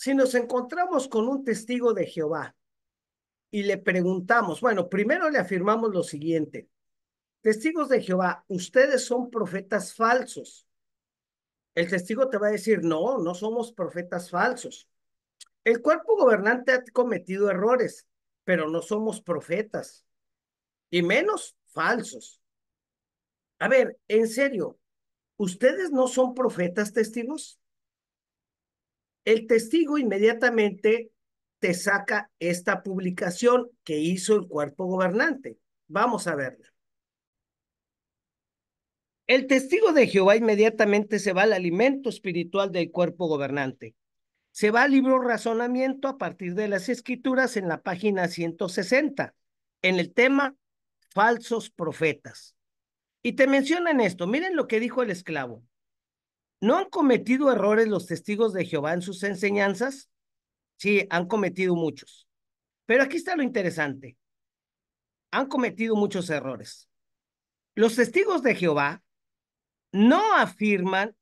si nos encontramos con un testigo de Jehová y le preguntamos, bueno, primero le afirmamos lo siguiente, testigos de Jehová, ustedes son profetas falsos. El testigo te va a decir, no, no somos profetas falsos. El cuerpo gobernante ha cometido errores, pero no somos profetas, y menos falsos. A ver, en serio, ¿ustedes no son profetas testigos? el testigo inmediatamente te saca esta publicación que hizo el cuerpo gobernante. Vamos a verla. El testigo de Jehová inmediatamente se va al alimento espiritual del cuerpo gobernante. Se va al libro Razonamiento a partir de las escrituras en la página 160, en el tema Falsos Profetas. Y te mencionan esto. Miren lo que dijo el esclavo. ¿No han cometido errores los testigos de Jehová en sus enseñanzas? Sí, han cometido muchos. Pero aquí está lo interesante. Han cometido muchos errores. Los testigos de Jehová no afirman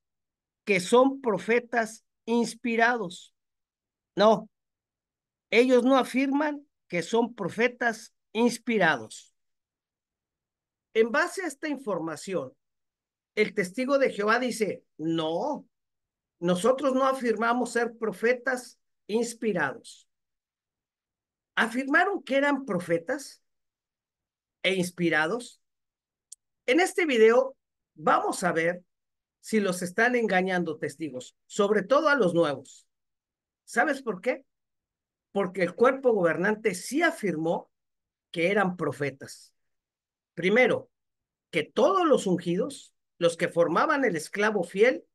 que son profetas inspirados. No, ellos no afirman que son profetas inspirados. En base a esta información, el testigo de Jehová dice, no, nosotros no afirmamos ser profetas inspirados. Afirmaron que eran profetas e inspirados. En este video vamos a ver si los están engañando testigos, sobre todo a los nuevos. ¿Sabes por qué? Porque el cuerpo gobernante sí afirmó que eran profetas. Primero, que todos los ungidos los que formaban el esclavo fiel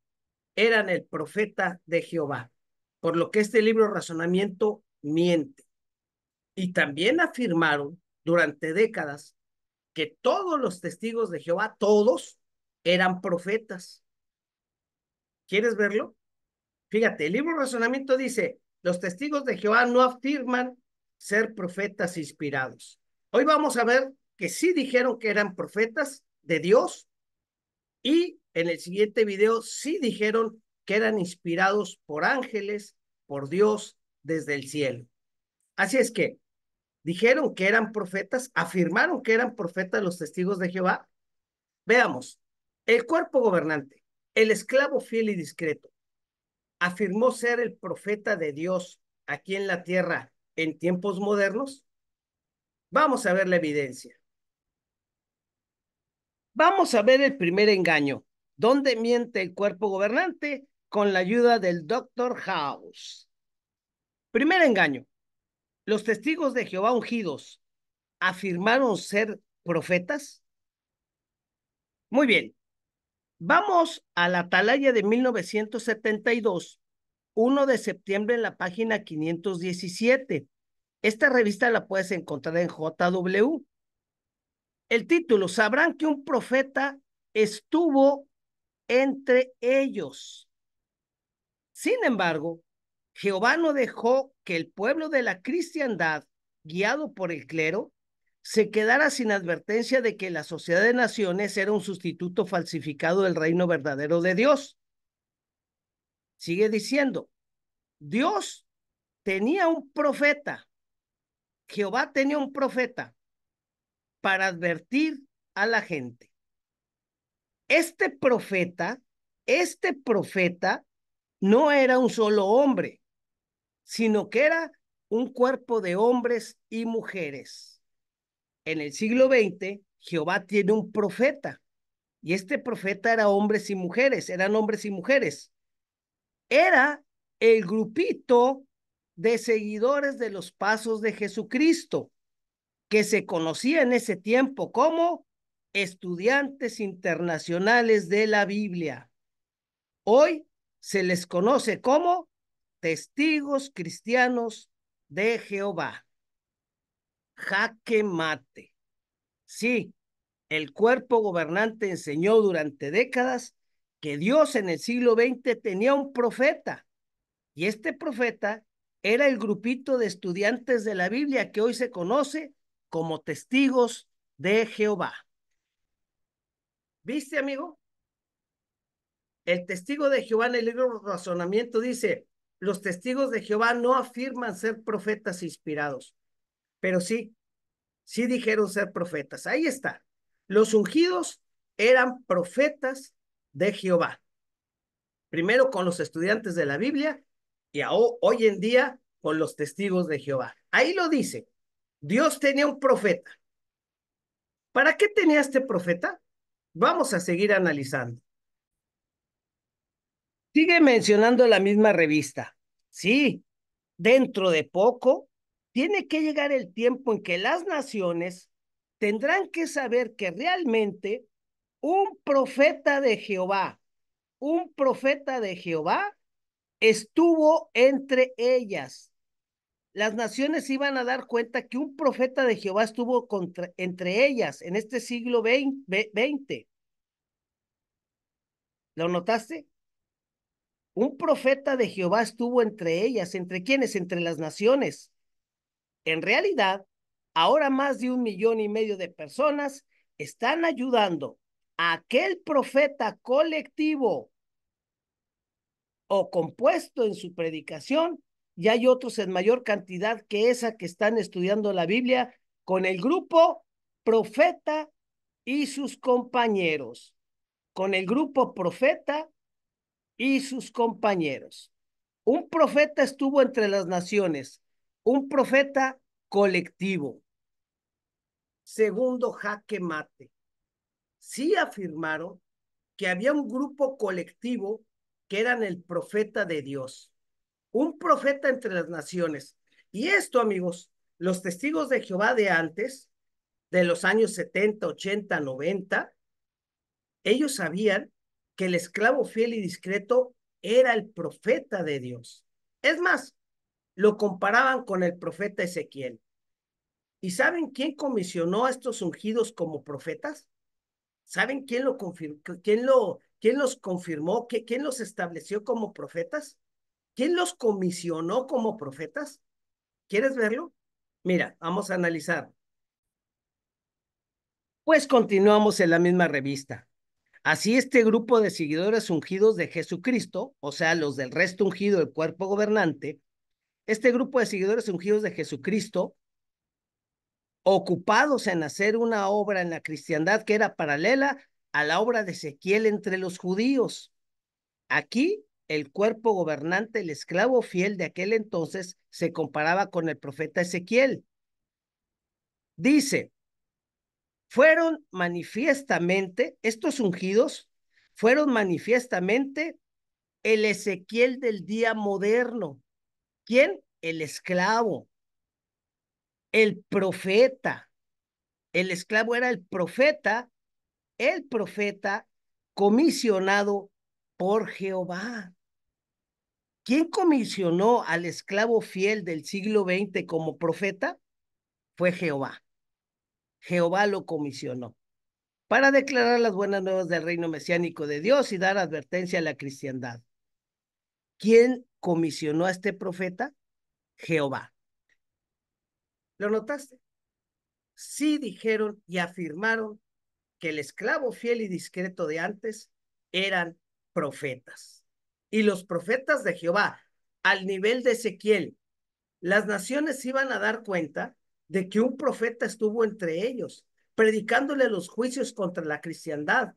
eran el profeta de Jehová, por lo que este libro razonamiento miente. Y también afirmaron durante décadas que todos los testigos de Jehová, todos, eran profetas. ¿Quieres verlo? Fíjate, el libro razonamiento dice, los testigos de Jehová no afirman ser profetas inspirados. Hoy vamos a ver que sí dijeron que eran profetas de Dios y en el siguiente video sí dijeron que eran inspirados por ángeles, por Dios, desde el cielo. Así es que dijeron que eran profetas, afirmaron que eran profetas los testigos de Jehová. Veamos, el cuerpo gobernante, el esclavo fiel y discreto, afirmó ser el profeta de Dios aquí en la tierra en tiempos modernos. Vamos a ver la evidencia. Vamos a ver el primer engaño, ¿Dónde miente el cuerpo gobernante con la ayuda del Dr. House. Primer engaño. Los testigos de Jehová ungidos afirmaron ser profetas. Muy bien. Vamos a la atalaya de 1972, 1 de septiembre en la página 517. Esta revista la puedes encontrar en JW. El título, sabrán que un profeta estuvo entre ellos. Sin embargo, Jehová no dejó que el pueblo de la cristiandad, guiado por el clero, se quedara sin advertencia de que la sociedad de naciones era un sustituto falsificado del reino verdadero de Dios. Sigue diciendo, Dios tenía un profeta, Jehová tenía un profeta, para advertir a la gente. Este profeta, este profeta no era un solo hombre, sino que era un cuerpo de hombres y mujeres. En el siglo XX, Jehová tiene un profeta, y este profeta era hombres y mujeres, eran hombres y mujeres. Era el grupito de seguidores de los pasos de Jesucristo que se conocía en ese tiempo como estudiantes internacionales de la Biblia. Hoy se les conoce como testigos cristianos de Jehová. Jaque mate. Sí, el cuerpo gobernante enseñó durante décadas que Dios en el siglo XX tenía un profeta. Y este profeta era el grupito de estudiantes de la Biblia que hoy se conoce como testigos de Jehová. ¿Viste, amigo? El testigo de Jehová en el libro de razonamiento dice, los testigos de Jehová no afirman ser profetas inspirados, pero sí, sí dijeron ser profetas. Ahí está. Los ungidos eran profetas de Jehová. Primero con los estudiantes de la Biblia y hoy en día con los testigos de Jehová. Ahí lo dice. Dios tenía un profeta. ¿Para qué tenía este profeta? Vamos a seguir analizando. Sigue mencionando la misma revista. Sí, dentro de poco tiene que llegar el tiempo en que las naciones tendrán que saber que realmente un profeta de Jehová, un profeta de Jehová estuvo entre ellas las naciones iban a dar cuenta que un profeta de Jehová estuvo entre ellas en este siglo XX. ¿Lo notaste? Un profeta de Jehová estuvo entre ellas. ¿Entre quiénes? Entre las naciones. En realidad, ahora más de un millón y medio de personas están ayudando a aquel profeta colectivo o compuesto en su predicación y hay otros en mayor cantidad que esa que están estudiando la Biblia con el grupo profeta y sus compañeros. Con el grupo profeta y sus compañeros. Un profeta estuvo entre las naciones, un profeta colectivo. Segundo jaque mate. Sí afirmaron que había un grupo colectivo que eran el profeta de Dios un profeta entre las naciones. Y esto, amigos, los testigos de Jehová de antes, de los años 70, 80, 90, ellos sabían que el esclavo fiel y discreto era el profeta de Dios. Es más, lo comparaban con el profeta Ezequiel. ¿Y saben quién comisionó a estos ungidos como profetas? ¿Saben quién, lo quién, lo, quién los confirmó? ¿Quién los estableció como profetas? ¿Quién los comisionó como profetas? ¿Quieres verlo? Mira, vamos a analizar. Pues continuamos en la misma revista. Así este grupo de seguidores ungidos de Jesucristo, o sea, los del resto ungido del cuerpo gobernante, este grupo de seguidores ungidos de Jesucristo, ocupados en hacer una obra en la cristiandad que era paralela a la obra de Ezequiel entre los judíos. Aquí el cuerpo gobernante, el esclavo fiel de aquel entonces, se comparaba con el profeta Ezequiel. Dice, fueron manifiestamente, estos ungidos fueron manifiestamente el Ezequiel del día moderno. ¿Quién? El esclavo, el profeta. El esclavo era el profeta, el profeta comisionado por Jehová. ¿Quién comisionó al esclavo fiel del siglo XX como profeta fue Jehová. Jehová lo comisionó para declarar las buenas nuevas del reino mesiánico de Dios y dar advertencia a la cristiandad. ¿Quién comisionó a este profeta? Jehová. ¿Lo notaste? Sí dijeron y afirmaron que el esclavo fiel y discreto de antes eran profetas y los profetas de Jehová al nivel de Ezequiel, las naciones iban a dar cuenta de que un profeta estuvo entre ellos, predicándole los juicios contra la cristiandad.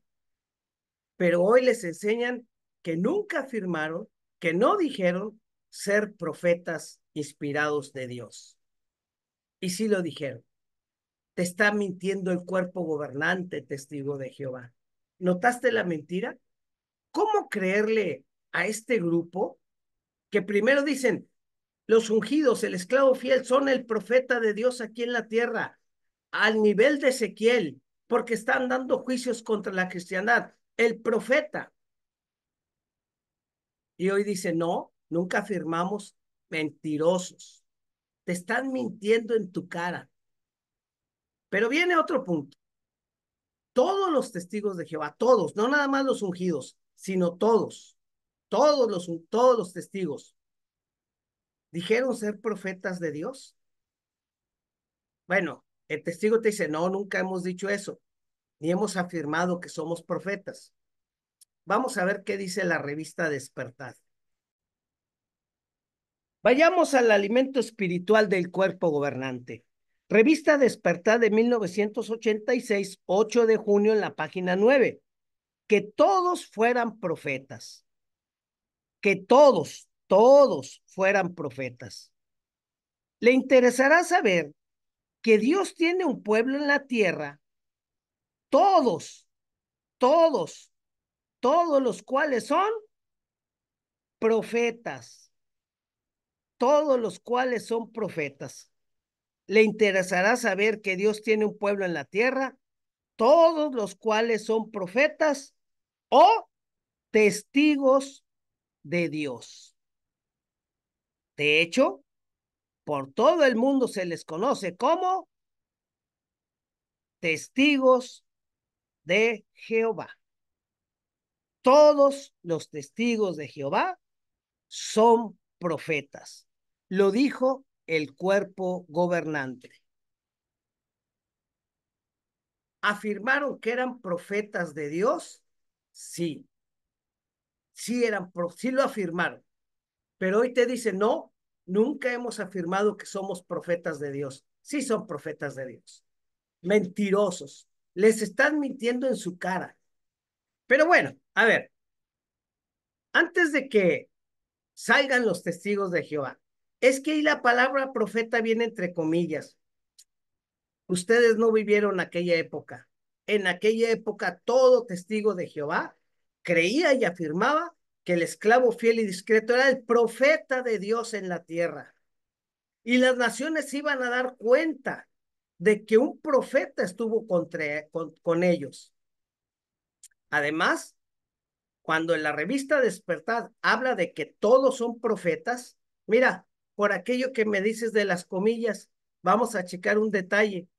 Pero hoy les enseñan que nunca afirmaron, que no dijeron ser profetas inspirados de Dios. Y sí lo dijeron. Te está mintiendo el cuerpo gobernante, testigo de Jehová. ¿Notaste la mentira? ¿Cómo creerle a este grupo que primero dicen, los ungidos, el esclavo fiel, son el profeta de Dios aquí en la tierra, al nivel de Ezequiel, porque están dando juicios contra la cristiandad, el profeta. Y hoy dice, no, nunca afirmamos mentirosos. Te están mintiendo en tu cara. Pero viene otro punto. Todos los testigos de Jehová, todos, no nada más los ungidos, sino todos, todos los, todos los testigos, dijeron ser profetas de Dios? Bueno, el testigo te dice, no, nunca hemos dicho eso, ni hemos afirmado que somos profetas. Vamos a ver qué dice la revista Despertar. Vayamos al alimento espiritual del cuerpo gobernante. Revista Despertar de 1986, 8 de junio en la página 9. Que todos fueran profetas que todos, todos fueran profetas. Le interesará saber que Dios tiene un pueblo en la tierra, todos, todos, todos los cuales son profetas, todos los cuales son profetas. Le interesará saber que Dios tiene un pueblo en la tierra, todos los cuales son profetas o testigos de Dios. De hecho, por todo el mundo se les conoce como testigos de Jehová. Todos los testigos de Jehová son profetas. Lo dijo el cuerpo gobernante. ¿Afirmaron que eran profetas de Dios? Sí sí, eran, sí lo afirmaron, pero hoy te dicen, no, nunca hemos afirmado que somos profetas de Dios. Sí son profetas de Dios. Mentirosos. Les están mintiendo en su cara. Pero bueno, a ver, antes de que salgan los testigos de Jehová, es que ahí la palabra profeta viene entre comillas. Ustedes no vivieron aquella época. En aquella época todo testigo de Jehová creía y afirmaba que el esclavo fiel y discreto era el profeta de Dios en la tierra. Y las naciones iban a dar cuenta de que un profeta estuvo con, ellos. Además, cuando en la revista despertad habla de que todos son profetas, mira, por aquello que me dices de las comillas, vamos a checar un detalle.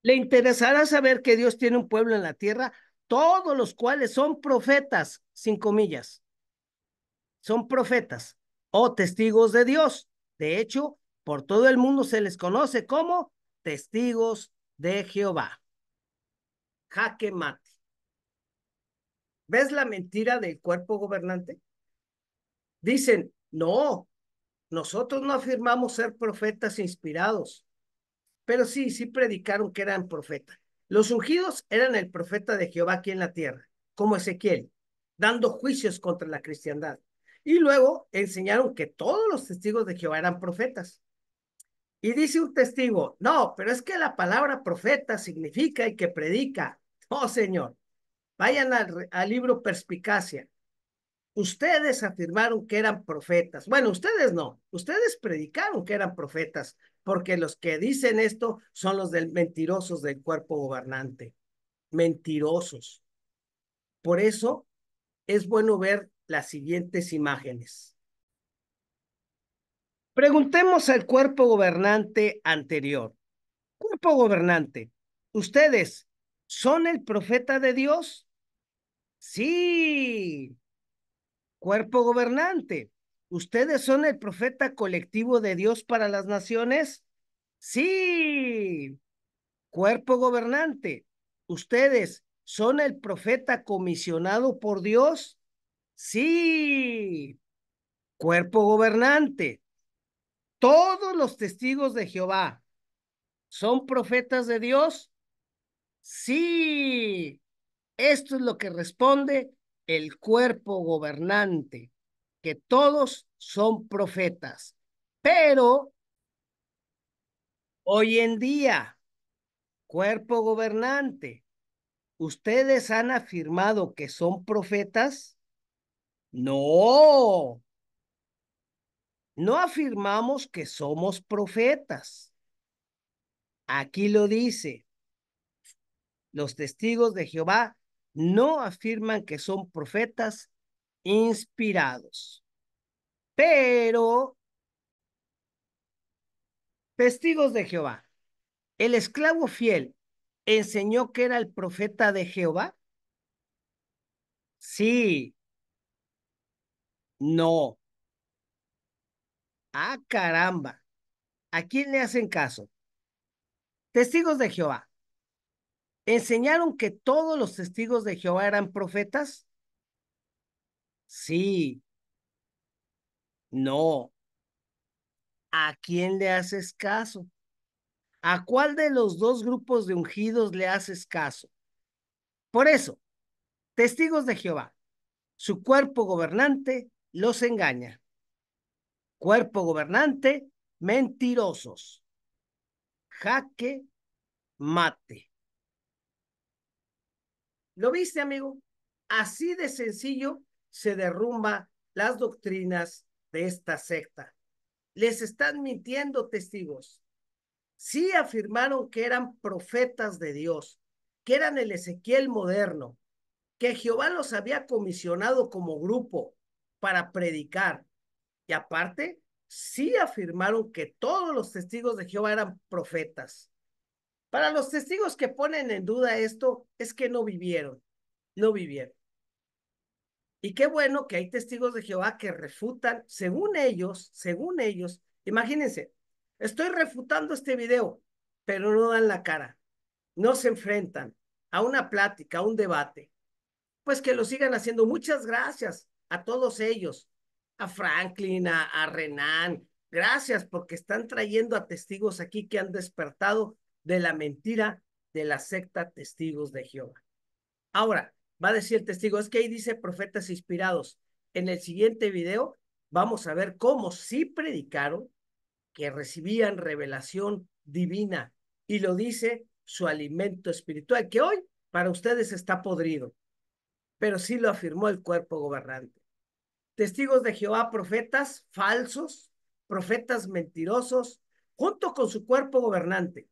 ¿Le interesará saber que Dios tiene un pueblo en la tierra? todos los cuales son profetas, sin comillas, son profetas o testigos de Dios. De hecho, por todo el mundo se les conoce como testigos de Jehová. Jaque mate. ¿Ves la mentira del cuerpo gobernante? Dicen, no, nosotros no afirmamos ser profetas inspirados, pero sí, sí predicaron que eran profetas. Los ungidos eran el profeta de Jehová aquí en la tierra, como Ezequiel, dando juicios contra la cristiandad. Y luego enseñaron que todos los testigos de Jehová eran profetas. Y dice un testigo, no, pero es que la palabra profeta significa y que predica. oh señor. Vayan al, al libro Perspicacia. Ustedes afirmaron que eran profetas. Bueno, ustedes no. Ustedes predicaron que eran profetas porque los que dicen esto son los del, mentirosos del cuerpo gobernante, mentirosos. Por eso es bueno ver las siguientes imágenes. Preguntemos al cuerpo gobernante anterior. Cuerpo gobernante, ¿ustedes son el profeta de Dios? Sí. Cuerpo gobernante, ¿Ustedes son el profeta colectivo de Dios para las naciones? Sí. Cuerpo gobernante, ¿ustedes son el profeta comisionado por Dios? Sí. Cuerpo gobernante, todos los testigos de Jehová son profetas de Dios. Sí. Esto es lo que responde el cuerpo gobernante que todos son profetas, pero hoy en día, cuerpo gobernante, ¿ustedes han afirmado que son profetas? No. No afirmamos que somos profetas. Aquí lo dice. Los testigos de Jehová no afirman que son profetas, inspirados. Pero, testigos de Jehová, el esclavo fiel enseñó que era el profeta de Jehová. Sí. No. Ah, caramba. ¿A quién le hacen caso? Testigos de Jehová. ¿Enseñaron que todos los testigos de Jehová eran profetas? Sí. No. ¿A quién le haces caso? ¿A cuál de los dos grupos de ungidos le haces caso? Por eso, testigos de Jehová, su cuerpo gobernante los engaña. Cuerpo gobernante, mentirosos. Jaque, mate. ¿Lo viste, amigo? Así de sencillo se derrumba las doctrinas de esta secta. Les están mintiendo testigos. Sí afirmaron que eran profetas de Dios, que eran el Ezequiel moderno, que Jehová los había comisionado como grupo para predicar. Y aparte, sí afirmaron que todos los testigos de Jehová eran profetas. Para los testigos que ponen en duda esto, es que no vivieron, no vivieron. Y qué bueno que hay testigos de Jehová que refutan, según ellos, según ellos, imagínense, estoy refutando este video, pero no dan la cara, no se enfrentan a una plática, a un debate. Pues que lo sigan haciendo. Muchas gracias a todos ellos, a Franklin, a, Renan, gracias porque están trayendo a testigos aquí que han despertado de la mentira de la secta Testigos de Jehová. Ahora, va a decir el testigo, es que ahí dice profetas inspirados. En el siguiente video vamos a ver cómo sí predicaron, que recibían revelación divina y lo dice su alimento espiritual, que hoy para ustedes está podrido, pero sí lo afirmó el cuerpo gobernante. Testigos de Jehová, profetas falsos, profetas mentirosos, junto con su cuerpo gobernante.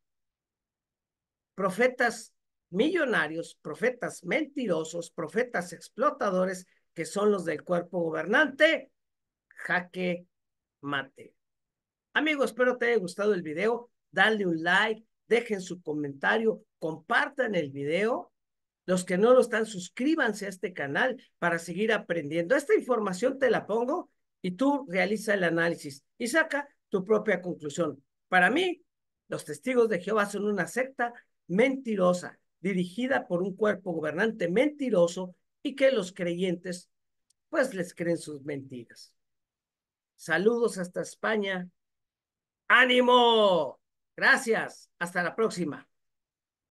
Profetas millonarios, profetas mentirosos, profetas explotadores, que son los del cuerpo gobernante, jaque mate. Amigo, espero te haya gustado el video. Dale un like, dejen su comentario, compartan el video. Los que no lo están, suscríbanse a este canal para seguir aprendiendo. Esta información te la pongo y tú realiza el análisis y saca tu propia conclusión. Para mí, los testigos de Jehová son una secta mentirosa dirigida por un cuerpo gobernante mentiroso y que los creyentes pues les creen sus mentiras. Saludos hasta España. ¡Ánimo! Gracias. Hasta la próxima.